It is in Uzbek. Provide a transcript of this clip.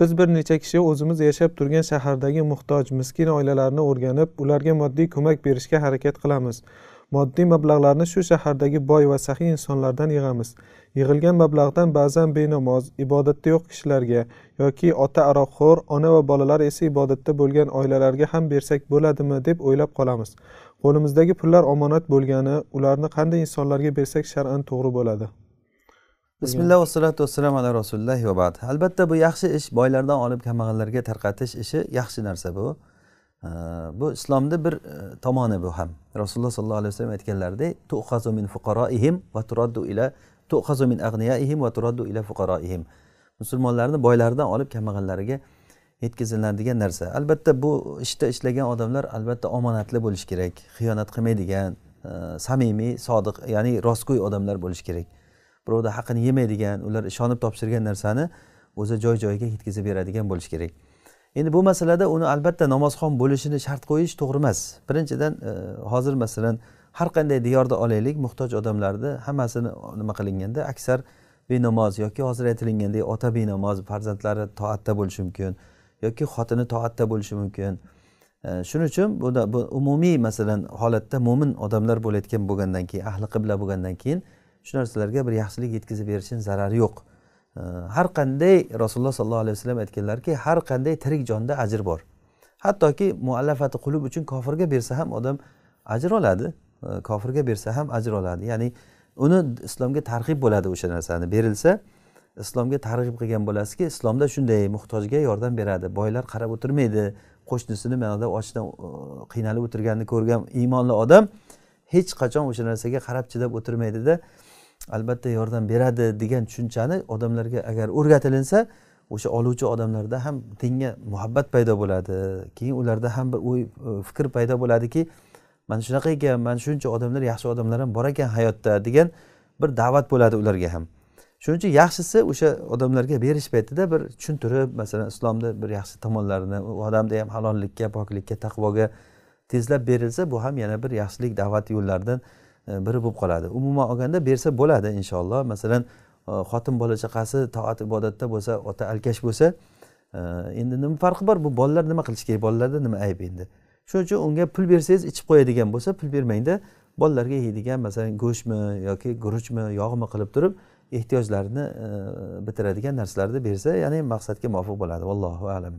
biz bir necha kishi o'zimiz yashab turgan shahardagi muhtoj miskin oilalarni o'rganib ularga moddiy ko'mak berishga harakat qilamiz moddiy mablag'larni shu shahardagi boy va saxiy insonlardan yig'amiz yig'ilgan mablag'dan ba'zan benamoz ibodatda yo'q kishilarga yoki ota aroqxo'r ona va bolalar esa ibodatda bo'lgan oilalarga ham bersak bo'ladimi deb o'ylab qolamiz qo'limizdagi pullar omonat bo'lgani ularni qanday insonlarga bersak shar'an to'g'ri bo'ladi bismillah vassalatu vassalam ala rasulillah va bad albatta bu yaxshi ish boylardan olib kambag'allarga tarqatish ishi yaxshi narsa bu bu islomni bir e, tomoni bu ham rasululloh sollallohu alayhi vasallam aytganlaridek tuhazu min fuqaroihim va turaddu ila tuhazu min ag'niyaihim va turaddu ila fuqaroihim musulmonlarni boylaridan olib kambag'allariga yetkaziladigan narsa albatta bu ishda ishlagan odamlar albatta omonatli bo'lishi kerak xiyonat qilmaydigan e, samimiy sodiq ya'ni rostgo'y odamlar bo'lishi kerak birovni haqini yemaydigan ular ishonib topshirgan narsani o'zi joy joyiga yetkazib beradigan bo'lishi kerak endi bu masalada uni albatta namozxon bo'lishini shart qo'yish to'g'ri emas birinchidan e, hozir masalan har qanday diyorni olaylik muhtoj odamlarni hammasini nima qilinganda aksar benamoz yoki hozir aytilgandek ota benamoz farzandlari toatda bo'lishi mumkin yoki xotini toatda bo'lishi mumkin e, shuning uchun bu umumiy masalan holatda mo'min odamlar bo'layotgan bo'lgandan keyin ahli qibla bo'lgandan keyin shu narsalarga bir yaxshilik yetkazib berishini zarari yo'q har qanday rasululloh sollallohu alayhi vasallam aytganlarki har qanday tirik jonda ajr bor hattoki muallafati qulub uchun kofirga bersa ham odam ajr oladi kofirga bersa ham ajr oladi ya'ni uni islomga targ'ib bo'ladi o'sha narsani berilsa islomga targ'ib qilgan bo'lasizki islomda shunday muhtojga yordam beradi boylar qarab o'tirmaydi qo'shnisini manoda ochdan e, qiynalib o'tirganini ko'rgan iymonli odam hech qachon o'sha narsaga qarab chidab o'tirmaydida albatta yordam beradi degan tushunchani odamlarga agar o'rgatilinsa o'sha oluvchi odamlarda ham dinga muhabbat paydo bo'ladi keyin ularda ham bir o'y e, fikr paydo bo'ladiki mana shunaqa ekan mana shuncha odamlar yaxshi odamlar ham bor ekan hayotda degan bir da'vat bo'ladi ularga ham shuning uchun yaxshisi o'sha odamlarga berish paytida bir tushuntirib masalan islomni bir yaxshi tomonlarini u odamda ham halollikka poklikka taqvoga tezlab berilsa bu ham yana bir yaxshilik da'vat yo'llaridan E, biri bo'lib qoladi umuman olganda bersa bo'ladi inshaalloh masalan e, xotin bola chaqasi toat ibodatda bo'lsa ota alkash bo'lsa e, endi nima farqi bor bu bolalar nima qilishi kerak bolalarda nima ayb endi shuning uchun unga pul bersangiz ichib qo'yadigan bo'lsa pul bermangda bolalarga yeydigan masalan go'shtmi yoki guruchmi yog'mi qilib turib ehtiyojlarini bitiradigan narsalarni bersa ya'ni maqsadga muvofiq bo'ladi vallohu alam